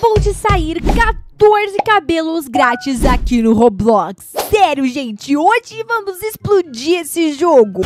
acabou de sair 14 cabelos grátis aqui no Roblox. Sério, gente, hoje vamos explodir esse jogo.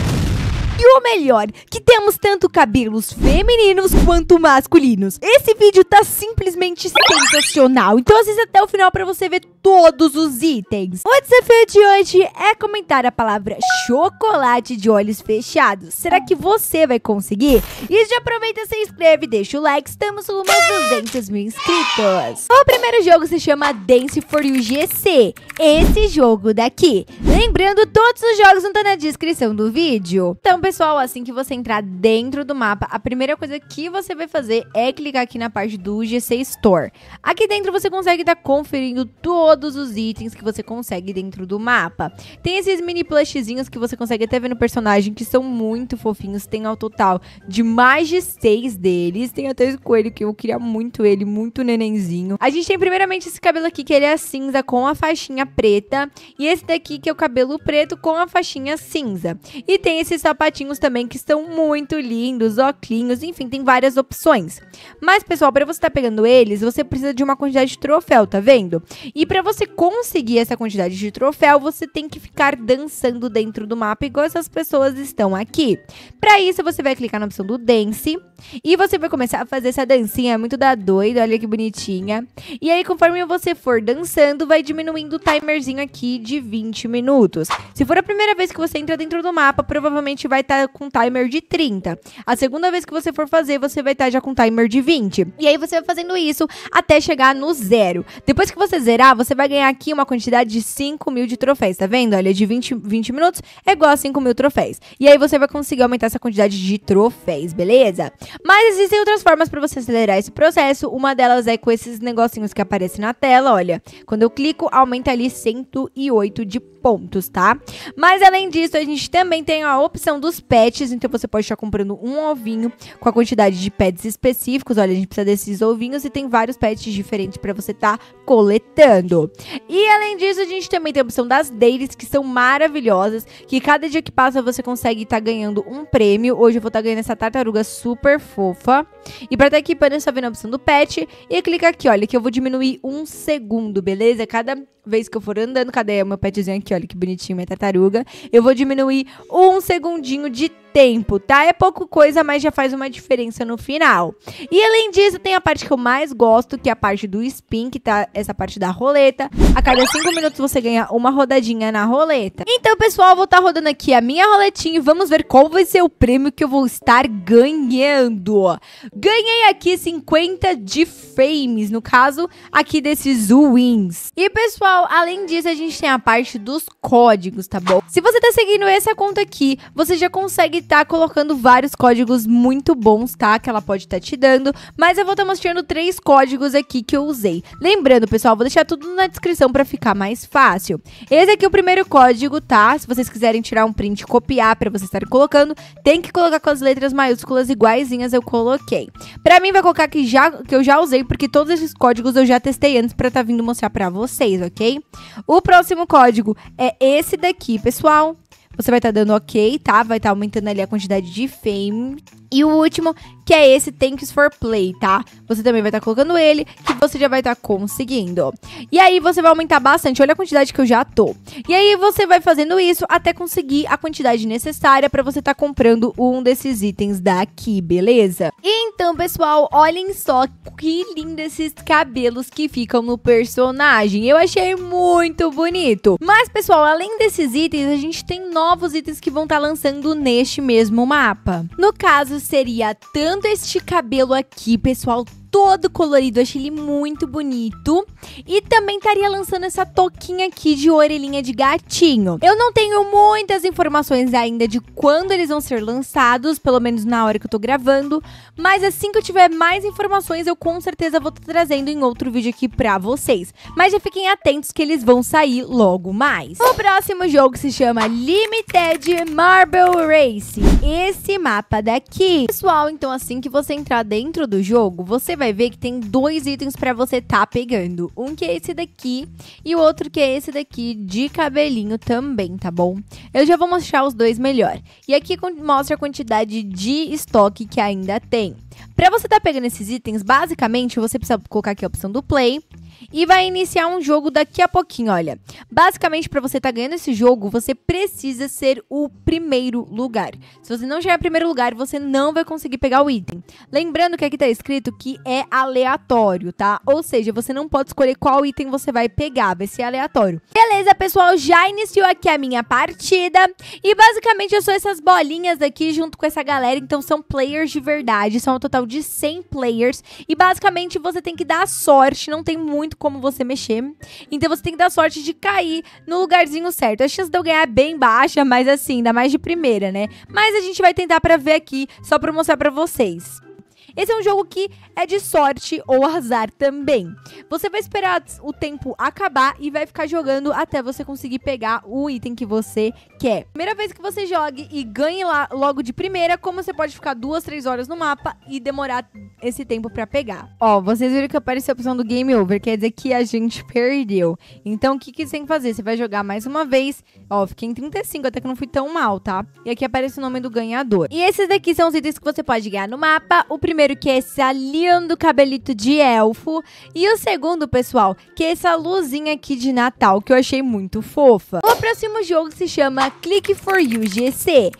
E o melhor, que temos tanto cabelos femininos quanto masculinos. Esse vídeo tá simplesmente sensacional, então assista até o final pra você ver todos os itens. O desafio de hoje é comentar a palavra chocolate de olhos fechados. Será que você vai conseguir? E já aproveita, se inscreve, deixa o like, estamos com mais 200 mil inscritos. O primeiro jogo se chama Dance for You GC, esse jogo daqui. Lembrando, todos os jogos estão tá na descrição do vídeo. Também então, pessoal, assim que você entrar dentro do mapa, a primeira coisa que você vai fazer é clicar aqui na parte do GC Store. Aqui dentro você consegue estar tá conferindo todos os itens que você consegue dentro do mapa. Tem esses mini plushzinhos que você consegue até ver no personagem, que são muito fofinhos. Tem ao total de mais de seis deles. Tem até esse coelho que eu queria muito ele, muito nenenzinho. A gente tem primeiramente esse cabelo aqui, que ele é cinza com a faixinha preta. E esse daqui que é o cabelo preto com a faixinha cinza. E tem esse sapatinho sapatinhos também que estão muito lindos, oclinhos, enfim, tem várias opções. Mas, pessoal, para você estar tá pegando eles, você precisa de uma quantidade de troféu, tá vendo? E para você conseguir essa quantidade de troféu, você tem que ficar dançando dentro do mapa igual essas pessoas estão aqui. Para isso, você vai clicar na opção do Dance e você vai começar a fazer essa dancinha muito da doida, olha que bonitinha. E aí, conforme você for dançando, vai diminuindo o timerzinho aqui de 20 minutos. Se for a primeira vez que você entra dentro do mapa, provavelmente vai estar tá com timer de 30. A segunda vez que você for fazer, você vai estar tá já com timer de 20. E aí você vai fazendo isso até chegar no zero. Depois que você zerar, você vai ganhar aqui uma quantidade de 5 mil de troféus, tá vendo? Olha, de 20, 20 minutos é igual a 5 mil troféus. E aí você vai conseguir aumentar essa quantidade de troféus, beleza? Mas existem outras formas para você acelerar esse processo. Uma delas é com esses negocinhos que aparecem na tela, olha. Quando eu clico, aumenta ali 108 de pontos, tá? Mas além disso, a gente também tem a opção do os pets, então você pode estar comprando um ovinho com a quantidade de pets específicos. Olha, a gente precisa desses ovinhos e tem vários pets diferentes para você estar tá coletando. E além disso, a gente também tem a opção das dailies, que são maravilhosas, que cada dia que passa você consegue estar tá ganhando um prêmio. Hoje eu vou estar tá ganhando essa tartaruga super fofa. E para estar tá equipando, é só vir na opção do pet e clica aqui, olha, que eu vou diminuir um segundo, beleza? Cada vez que eu for andando, cadê o meu petzinho aqui, olha que bonitinho, minha tartaruga, eu vou diminuir um segundinho de tempo, tá? É pouco coisa, mas já faz uma diferença no final. E além disso, tem a parte que eu mais gosto, que é a parte do spin, que tá essa parte da roleta. A cada 5 minutos você ganha uma rodadinha na roleta. Então, pessoal, eu vou estar tá rodando aqui a minha roletinha e vamos ver qual vai ser o prêmio que eu vou estar ganhando. Ganhei aqui 50 de frames, no caso aqui desses wins. E, pessoal, além disso, a gente tem a parte dos códigos, tá bom? Se você tá seguindo essa conta aqui, você já consegue tá colocando vários códigos muito bons, tá? Que ela pode estar tá te dando. Mas eu vou estar tá mostrando três códigos aqui que eu usei. Lembrando, pessoal, vou deixar tudo na descrição para ficar mais fácil. Esse aqui é o primeiro código, tá? Se vocês quiserem tirar um print e copiar para vocês estarem colocando, tem que colocar com as letras maiúsculas iguaizinhas eu coloquei. Pra mim vai colocar que, já, que eu já usei, porque todos esses códigos eu já testei antes pra estar tá vindo mostrar pra vocês, ok? O próximo código é esse daqui, pessoal você vai estar tá dando ok, tá? Vai estar tá aumentando ali a quantidade de fame e o último, que é esse Thanks for Play, tá? Você também vai estar tá colocando ele, que você já vai estar tá conseguindo. E aí você vai aumentar bastante, olha a quantidade que eu já tô. E aí você vai fazendo isso até conseguir a quantidade necessária para você estar tá comprando um desses itens daqui, beleza? Então, pessoal, olhem só que lindo esses cabelos que ficam no personagem. Eu achei muito bonito. Mas, pessoal, além desses itens, a gente tem novos itens que vão estar tá lançando neste mesmo mapa. No caso, seria tanto este cabelo aqui, pessoal, todo colorido, achei ele muito bonito. E também estaria lançando essa toquinha aqui de orelhinha de gatinho. Eu não tenho muitas informações ainda de quando eles vão ser lançados, pelo menos na hora que eu tô gravando, mas assim que eu tiver mais informações, eu com certeza vou estar trazendo em outro vídeo aqui pra vocês. Mas já fiquem atentos que eles vão sair logo mais. O próximo jogo se chama Limited Marble Race. Esse mapa daqui. Pessoal, então assim que você entrar dentro do jogo, você vai vai ver que tem dois itens para você tá pegando. Um que é esse daqui e o outro que é esse daqui de cabelinho também, tá bom? Eu já vou mostrar os dois melhor. E aqui mostra a quantidade de estoque que ainda tem. Para você tá pegando esses itens, basicamente você precisa colocar aqui a opção do play e vai iniciar um jogo daqui a pouquinho, olha. Basicamente, para você estar tá ganhando esse jogo, você precisa ser o primeiro lugar. Se você não chegar em primeiro lugar, você não vai conseguir pegar o item. Lembrando que aqui tá escrito que é aleatório, tá? Ou seja, você não pode escolher qual item você vai pegar, vai ser aleatório. Beleza, pessoal, já iniciou aqui a minha partida. E basicamente eu sou essas bolinhas aqui junto com essa galera, então são players de verdade. São um total de 100 players. E basicamente você tem que dar sorte, não tem muito muito como você mexer. Então você tem que dar sorte de cair no lugarzinho certo. A chance de eu ganhar é bem baixa, mas assim, ainda mais de primeira, né? Mas a gente vai tentar pra ver aqui, só pra mostrar pra vocês. Esse é um jogo que é de sorte ou azar também. Você vai esperar o tempo acabar e vai ficar jogando até você conseguir pegar o item que você quer. Primeira vez que você jogue e ganhe lá logo de primeira, como você pode ficar duas, três horas no mapa e demorar esse tempo para pegar. Ó, vocês viram que apareceu a opção do game over, quer dizer que a gente perdeu. Então, o que, que você tem que fazer? Você vai jogar mais uma vez. Ó, fiquei em 35, até que não fui tão mal, tá? E aqui aparece o nome do ganhador. E esses daqui são os itens que você pode ganhar no mapa. O primeiro que é esse lindo cabelito de elfo. E o segundo, pessoal, que é essa luzinha aqui de Natal, que eu achei muito fofa. O próximo jogo se chama Click for You GC.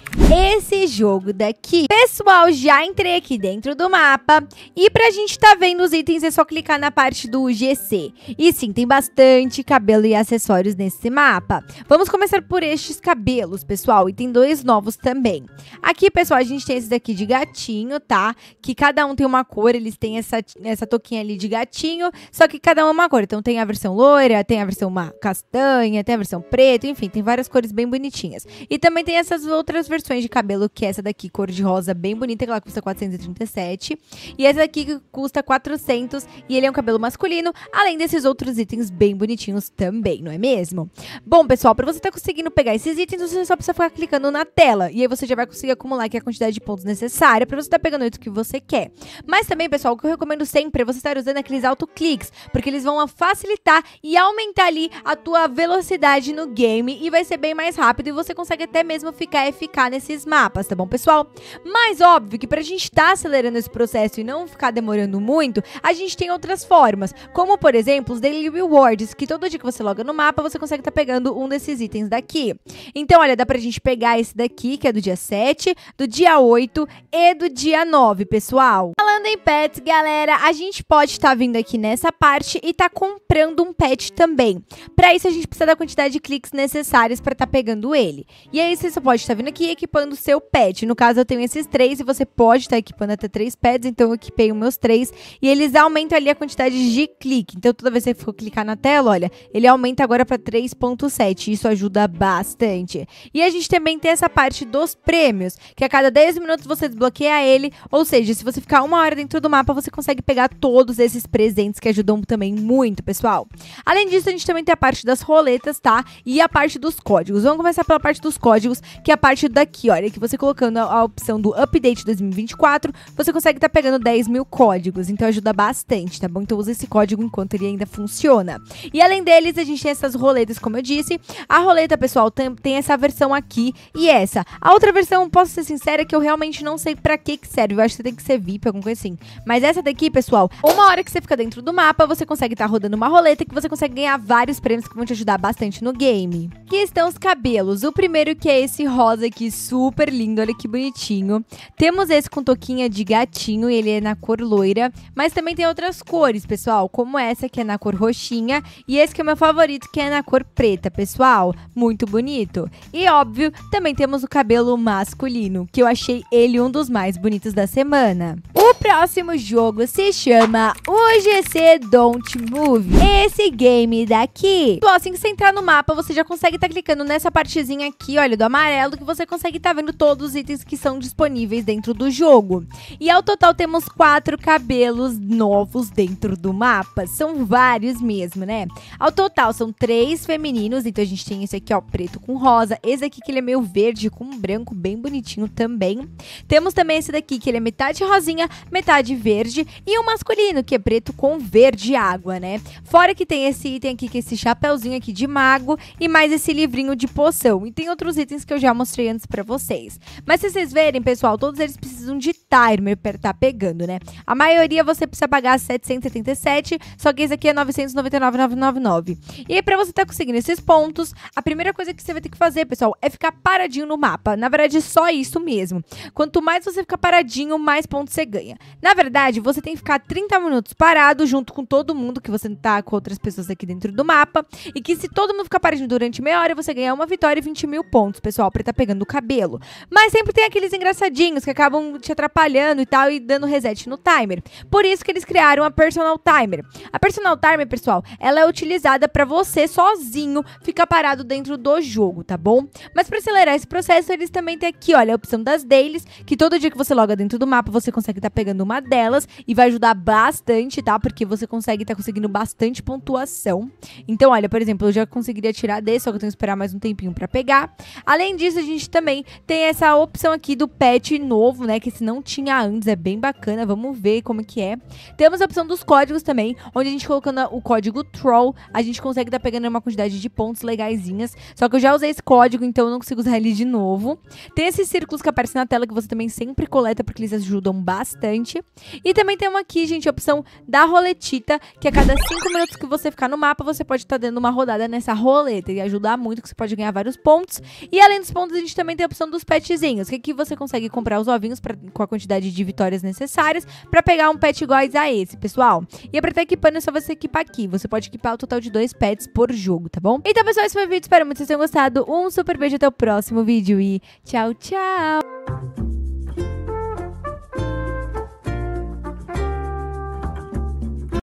Esse jogo daqui. Pessoal, já entrei aqui dentro do mapa. E pra gente estar tá vendo os itens, é só clicar na parte do GC. E sim, tem bastante cabelo e acessórios nesse mapa. Vamos começar por estes cabelos, pessoal, e tem dois novos também. Aqui, pessoal, a gente tem esses aqui de gatinho, tá? Que cada um tem uma cor, eles têm essa, essa toquinha ali de gatinho, só que cada um é uma cor. Então tem a versão loira, tem a versão castanha, tem a versão preta, enfim, tem várias cores bem bonitinhas. E também tem essas outras versões de cabelo, que é essa daqui, cor de rosa, bem bonita, que ela custa 437. E esse aqui custa 400 e ele é um cabelo masculino, além desses outros itens bem bonitinhos também, não é mesmo? Bom, pessoal, para você estar tá conseguindo pegar esses itens, você só precisa ficar clicando na tela e aí você já vai conseguir acumular aqui a quantidade de pontos necessária para você estar tá pegando o que você quer. Mas também, pessoal, o que eu recomendo sempre é você estar usando aqueles autocliques, porque eles vão facilitar e aumentar ali a tua velocidade no game e vai ser bem mais rápido e você consegue até mesmo ficar eficaz nesses mapas, tá bom, pessoal? Mas óbvio que pra gente estar tá acelerando esse processo e não ficar demorando muito, a gente tem outras formas. Como, por exemplo, os Daily Rewards, que todo dia que você loga no mapa, você consegue estar tá pegando um desses itens daqui. Então, olha, dá pra gente pegar esse daqui, que é do dia 7, do dia 8 e do dia 9, pessoal. Falando em pets, galera, a gente pode estar tá vindo aqui nessa parte e tá comprando um pet também. Pra isso, a gente precisa da quantidade de cliques necessárias pra estar tá pegando ele. E aí, você só pode estar tá vindo aqui equipando o seu pet. No caso, eu tenho esses três e você pode estar tá equipando até três pets, então equipei os meus três e eles aumentam ali a quantidade de clique. Então toda vez que você for clicar na tela, olha, ele aumenta agora para 3.7. Isso ajuda bastante. E a gente também tem essa parte dos prêmios, que a cada 10 minutos você desbloqueia ele, ou seja, se você ficar uma hora dentro do mapa, você consegue pegar todos esses presentes que ajudam também muito, pessoal. Além disso, a gente também tem a parte das roletas, tá? E a parte dos códigos. Vamos começar pela parte dos códigos, que é a parte daqui, olha, que você colocando a, a opção do Update 2024, você consegue estar tá pegando 10 mil códigos, então ajuda bastante, tá bom? Então usa esse código enquanto ele ainda funciona. E além deles, a gente tem essas roletas, como eu disse. A roleta, pessoal, tem, tem essa versão aqui e essa. A outra versão, posso ser sincera, que eu realmente não sei para que que serve. Eu acho que tem que ser VIP, alguma coisa assim. Mas essa daqui, pessoal, uma hora que você fica dentro do mapa, você consegue estar tá rodando uma roleta que você consegue ganhar vários prêmios que vão te ajudar bastante no game. Aqui estão os cabelos. O primeiro que é esse rosa aqui, super lindo, olha que bonitinho. Temos esse com toquinha de gatinho e ele é na cor loira, mas também tem outras cores, pessoal, como essa que é na cor roxinha e esse que é o meu favorito, que é na cor preta, pessoal, muito bonito. E óbvio, também temos o cabelo masculino, que eu achei ele um dos mais bonitos da semana. O próximo jogo se chama UGC Don't Move. Esse game daqui. Então, assim que você entrar no mapa, você já consegue estar tá clicando nessa partezinha aqui, olha, do amarelo, que você consegue estar tá vendo todos os itens que são disponíveis dentro do jogo. E ao total temos quatro cabelos novos dentro do mapa. São vários mesmo, né? Ao total são três femininos, então a gente tem esse aqui, ó, preto com rosa. Esse aqui que ele é meio verde com branco, bem bonitinho também. Temos também esse daqui que ele é metade rosinha, metade verde, e um masculino, que é preto com verde água, né? Fora que tem esse item aqui, que é esse chapéuzinho aqui de mago, e mais esse livrinho de poção. E tem outros itens que eu já mostrei antes para vocês. Mas se vocês verem, pessoal, todos eles precisam um de timer pra tá pegando, né? A maioria você precisa pagar 777, só que esse aqui é 999,999. E aí, pra você tá conseguindo esses pontos, a primeira coisa que você vai ter que fazer, pessoal, é ficar paradinho no mapa. Na verdade, é só isso mesmo. Quanto mais você ficar paradinho, mais pontos você ganha. Na verdade, você tem que ficar 30 minutos parado junto com todo mundo que você tá com outras pessoas aqui dentro do mapa. E que se todo mundo ficar paradinho durante meia hora, você ganha uma vitória e 20 mil pontos, pessoal, pra tá pegando o cabelo. Mas sempre tem aqueles engraçadinhos que acabam te atrapalhando e tal e dando reset no timer. Por isso que eles criaram a personal timer. A personal timer, pessoal, ela é utilizada para você sozinho ficar parado dentro do jogo, tá bom? Mas para acelerar esse processo, eles também têm aqui, olha, a opção das dailies, que todo dia que você loga dentro do mapa, você consegue estar tá pegando uma delas e vai ajudar bastante, tá? Porque você consegue estar tá conseguindo bastante pontuação. Então, olha, por exemplo, eu já conseguiria tirar desse, só que eu tenho que esperar mais um tempinho para pegar. Além disso, a gente também tem essa opção aqui do pet novo, né? que se não tinha antes, é bem bacana, vamos ver como que é. Temos a opção dos códigos também, onde a gente colocando o código TROLL, a gente consegue estar tá pegando uma quantidade de pontos legaisinhas, só que eu já usei esse código, então eu não consigo usar ele de novo. Tem esses círculos que aparecem na tela que você também sempre coleta, porque eles ajudam bastante. E também temos aqui, gente, a opção da roletita, que a cada 5 minutos que você ficar no mapa, você pode estar tá dando uma rodada nessa roleta e ajudar muito, que você pode ganhar vários pontos. E além dos pontos, a gente também tem a opção dos petzinhos, que aqui você consegue comprar os ovinhos com a quantidade de vitórias necessárias para pegar um pet igual a esse, pessoal. E é pra estar tá equipando, é só você equipar aqui. Você pode equipar o total de dois pets por jogo, tá bom? Então, pessoal, esse foi o vídeo. Espero muito que vocês tenham gostado. Um super beijo, até o próximo vídeo e tchau, tchau!